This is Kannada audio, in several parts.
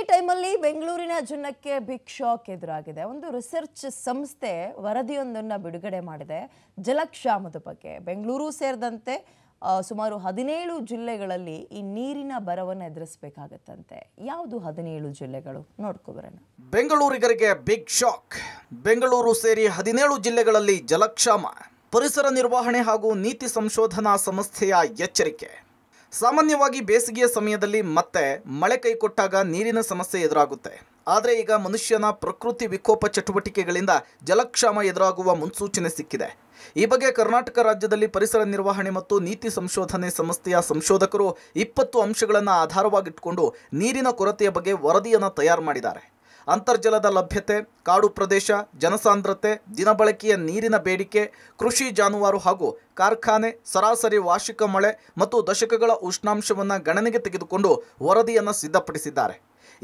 ಈ ಟೈಮಲ್ಲಿ ಬೆಂಗಳೂರಿನ ಜನಕ್ಕೆ ಬಿಗ್ ಶಾಕ್ ಎದುರಾಗಿದೆ ಒಂದು ರಿಸರ್ಚ್ ಸಂಸ್ಥೆ ವರದಿಯೊಂದನ್ನು ಬಿಡುಗಡೆ ಮಾಡಿದೆ ಜಲಕ್ಷಾಮದ ಬಗ್ಗೆ ಬೆಂಗಳೂರು ಸೇರಿದಂತೆ ಸುಮಾರು ಹದಿನೇಳು ಜಿಲ್ಲೆಗಳಲ್ಲಿ ಈ ನೀರಿನ ಬರವನ್ನು ಎದುರಿಸಬೇಕಾಗತ್ತಂತೆ ಯಾವುದು ಹದಿನೇಳು ಜಿಲ್ಲೆಗಳು ನೋಡ್ಕೋಬರೋಣ ಬೆಂಗಳೂರಿಗರಿಗೆ ಬಿಗ್ ಶಾಕ್ ಬೆಂಗಳೂರು ಸೇರಿ ಹದಿನೇಳು ಜಿಲ್ಲೆಗಳಲ್ಲಿ ಜಲಕ್ಷಾಮ ಪರಿಸರ ನಿರ್ವಹಣೆ ಹಾಗೂ ನೀತಿ ಸಂಶೋಧನಾ ಸಂಸ್ಥೆಯ ಎಚ್ಚರಿಕೆ ಸಾಮಾನ್ಯವಾಗಿ ಬೇಸಿಗೆಯ ಸಮಯದಲ್ಲಿ ಮತ್ತೆ ಮಳೆ ಕೈಕೊಟ್ಟಾಗ ನೀರಿನ ಸಮಸ್ಯೆ ಎದುರಾಗುತ್ತೆ ಆದರೆ ಈಗ ಮನುಷ್ಯನ ಪ್ರಕೃತಿ ವಿಕೋಪ ಚಟುವಟಿಕೆಗಳಿಂದ ಜಲಕ್ಷಾಮ ಎದುರಾಗುವ ಮುನ್ಸೂಚನೆ ಸಿಕ್ಕಿದೆ ಈ ಬಗ್ಗೆ ಕರ್ನಾಟಕ ರಾಜ್ಯದಲ್ಲಿ ಪರಿಸರ ನಿರ್ವಹಣೆ ಮತ್ತು ನೀತಿ ಸಂಶೋಧನೆ ಸಂಸ್ಥೆಯ ಸಂಶೋಧಕರು ಇಪ್ಪತ್ತು ಅಂಶಗಳನ್ನು ಆಧಾರವಾಗಿಟ್ಟುಕೊಂಡು ನೀರಿನ ಕೊರತೆಯ ಬಗ್ಗೆ ವರದಿಯನ್ನು ತಯಾರು ಮಾಡಿದ್ದಾರೆ ಅಂತರ್ಜಲದ ಲಭ್ಯತೆ ಕಾಡು ಪ್ರದೇಶ ಜನಸಾಂದ್ರತೆ ದಿನಬಳಕೆಯ ನೀರಿನ ಬೇಡಿಕೆ ಕೃಷಿ ಜಾನುವಾರು ಹಾಗೂ ಕಾರ್ಖಾನೆ ಸರಾಸರಿ ವಾರ್ಷಿಕ ಮಳೆ ಮತ್ತು ದಶಕಗಳ ಉಷ್ಣಾಂಶವನ್ನು ಗಣನೆಗೆ ತೆಗೆದುಕೊಂಡು ವರದಿಯನ್ನು ಸಿದ್ಧಪಡಿಸಿದ್ದಾರೆ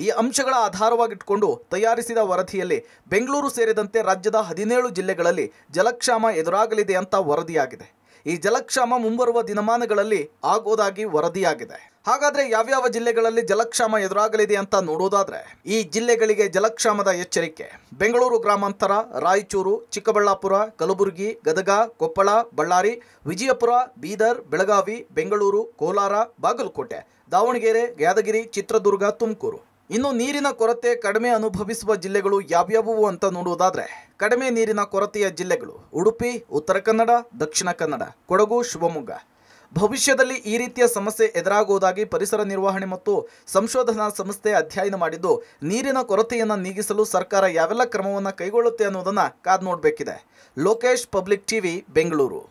ಈ ಅಂಶಗಳ ಆಧಾರವಾಗಿಟ್ಟುಕೊಂಡು ತಯಾರಿಸಿದ ವರದಿಯಲ್ಲಿ ಬೆಂಗಳೂರು ಸೇರಿದಂತೆ ರಾಜ್ಯದ ಹದಿನೇಳು ಜಿಲ್ಲೆಗಳಲ್ಲಿ ಜಲಕ್ಷಾಮ ಎದುರಾಗಲಿದೆ ಅಂತ ವರದಿಯಾಗಿದೆ ಈ ಜಲಕ್ಷಾಮ ಮುಂಬರುವ ದಿನಮಾನಗಳಲ್ಲಿ ಆಗೋದಾಗಿ ವರದಿಯಾಗಿದೆ ಹಾಗಾದ್ರೆ ಯಾವ್ಯಾವ ಜಿಲ್ಲೆಗಳಲ್ಲಿ ಜಲಕ್ಷಾಮ ಎದುರಾಗಲಿದೆ ಅಂತ ನೋಡೋದಾದ್ರೆ ಈ ಜಿಲ್ಲೆಗಳಿಗೆ ಜಲಕ್ಷಾಮದ ಎಚ್ಚರಿಕೆ ಬೆಂಗಳೂರು ಗ್ರಾಮಾಂತರ ರಾಯಚೂರು ಚಿಕ್ಕಬಳ್ಳಾಪುರ ಕಲಬುರಗಿ ಗದಗ ಕೊಪ್ಪಳ ಬಳ್ಳಾರಿ ವಿಜಯಪುರ ಬೀದರ್ ಬೆಳಗಾವಿ ಬೆಂಗಳೂರು ಕೋಲಾರ ಬಾಗಲಕೋಟೆ ದಾವಣಗೆರೆ ಯಾದಗಿರಿ ಚಿತ್ರದುರ್ಗ ತುಮಕೂರು ಇನ್ನು ನೀರಿನ ಕೊರತೆ ಕಡಿಮೆ ಅನುಭವಿಸುವ ಜಿಲ್ಲೆಗಳು ಯಾವ್ಯಾವುವು ಅಂತ ನೋಡುವುದಾದರೆ ಕಡಿಮೆ ನೀರಿನ ಕೊರತೆಯ ಜಿಲ್ಲೆಗಳು ಉಡುಪಿ ಉತ್ತರ ಕನ್ನಡ ದಕ್ಷಿಣ ಕನ್ನಡ ಕೊಡಗು ಶಿವಮೊಗ್ಗ ಭವಿಷ್ಯದಲ್ಲಿ ಈ ರೀತಿಯ ಸಮಸ್ಯೆ ಎದುರಾಗುವುದಾಗಿ ಪರಿಸರ ನಿರ್ವಹಣೆ ಮತ್ತು ಸಂಶೋಧನಾ ಸಂಸ್ಥೆ ಅಧ್ಯಯನ ಮಾಡಿದ್ದು ನೀರಿನ ಕೊರತೆಯನ್ನು ನೀಗಿಸಲು ಸರ್ಕಾರ ಯಾವೆಲ್ಲ ಕ್ರಮವನ್ನು ಕೈಗೊಳ್ಳುತ್ತೆ ಅನ್ನೋದನ್ನು ಕಾದ್ ನೋಡಬೇಕಿದೆ ಲೋಕೇಶ್ ಪಬ್ಲಿಕ್ ಟಿವಿ ಬೆಂಗಳೂರು